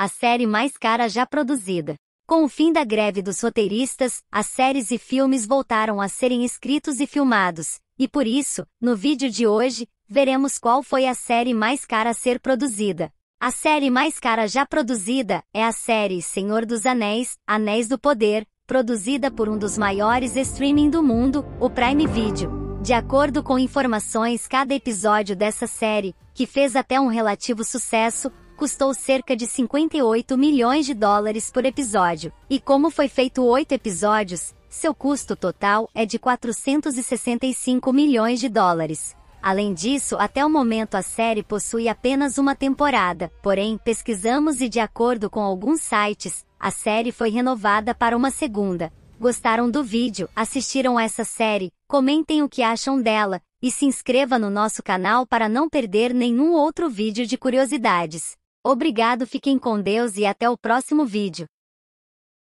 a série mais cara já produzida. Com o fim da greve dos roteiristas, as séries e filmes voltaram a serem escritos e filmados, e por isso, no vídeo de hoje, veremos qual foi a série mais cara a ser produzida. A série mais cara já produzida é a série Senhor dos Anéis, Anéis do Poder, produzida por um dos maiores streaming do mundo, o Prime Video. De acordo com informações, cada episódio dessa série, que fez até um relativo sucesso, custou cerca de 58 milhões de dólares por episódio, e como foi feito oito episódios, seu custo total é de 465 milhões de dólares. Além disso, até o momento a série possui apenas uma temporada, porém, pesquisamos e de acordo com alguns sites, a série foi renovada para uma segunda. Gostaram do vídeo? Assistiram essa série? Comentem o que acham dela e se inscreva no nosso canal para não perder nenhum outro vídeo de curiosidades. Obrigado, fiquem com Deus e até o próximo vídeo.